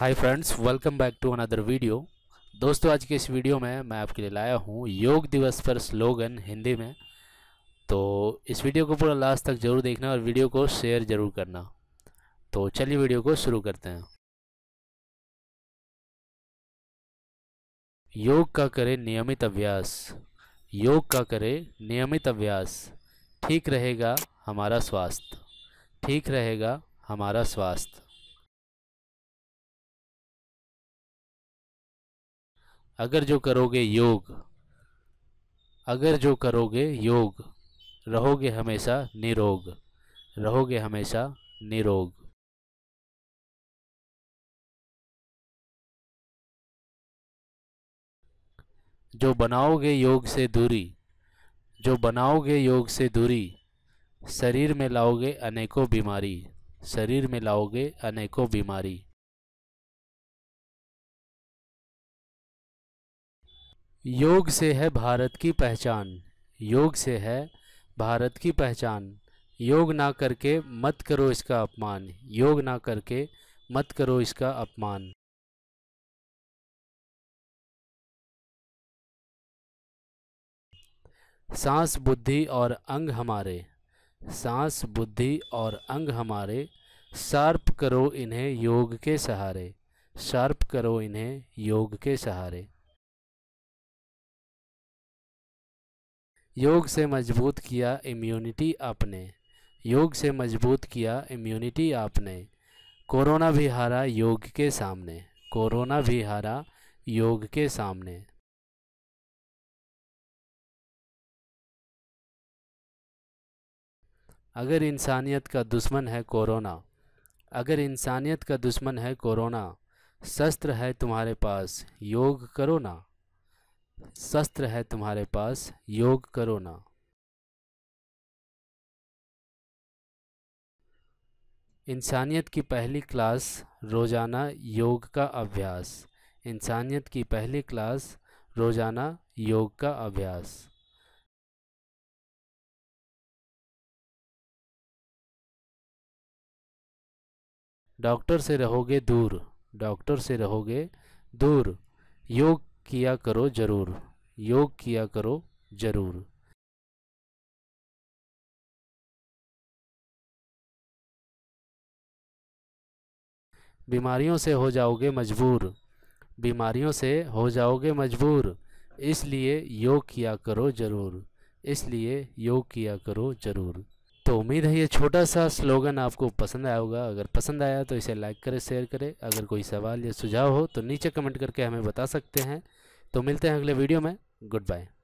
hi friends welcome back to another video दोस्तों आज के इस वीडियो में मैं आपके लिए लाया हूँ योग दिवस पर स्लोगन हिंदी में तो इस वीडियो को पूरा लास्ट तक जरूर देखना और वीडियो को शेयर जरूर करना तो चलिए वीडियो को शुरू करते हैं योग का करें नियमित अभ्यास योग का करें नियमित अभ्यास ठीक रहेगा हमारा स्वास्थ्य ठीक रहेगा हमारा स्वास्थ्य अगर जो करोगे योग अगर जो करोगे योग रहोगे हमेशा निरोग रहोगे हमेशा निरोग जो बनाओगे योग से दूरी जो बनाओगे योग से दूरी शरीर में लाओगे अनेकों बीमारी शरीर में लाओगे अनेकों बीमारी योग से है भारत की पहचान योग से है भारत की पहचान योग ना करके मत करो इसका अपमान योग ना करके मत करो इसका अपमान सांस बुद्धि और अंग हमारे सांस बुद्धि और अंग हमारे शार्प करो इन्हें योग के सहारे शार्प करो इन्हें योग के सहारे योग से मजबूत किया इम्यूनिटी आपने योग से मजबूत किया इम्यूनिटी आपने कोरोना भी हारा योग के सामने कोरोना भी हारा योग के सामने अगर इंसानियत का दुश्मन है कोरोना अगर इंसानियत का दुश्मन है कोरोना शस्त्र है तुम्हारे पास योग करो ना शस्त्र है तुम्हारे पास योग करो ना इंसानियत की पहली क्लास रोज़ाना योग का अभ्यास इंसानियत की पहली क्लास रोज़ाना योग का अभ्यास डॉक्टर से रहोगे दूर डॉक्टर से रहोगे दूर योग किया करो जरूर योग किया करो जरूर बीमारियों से हो जाओगे मजबूर बीमारियों से हो जाओगे मजबूर इसलिए योग किया करो जरूर इसलिए योग किया करो जरूर तो उम्मीद है ये छोटा सा स्लोगन आपको पसंद आया होगा अगर पसंद आया तो इसे लाइक करें शेयर करें अगर कोई सवाल या सुझाव हो तो नीचे कमेंट करके हमें बता सकते हैं तो मिलते हैं अगले वीडियो में गुड बाय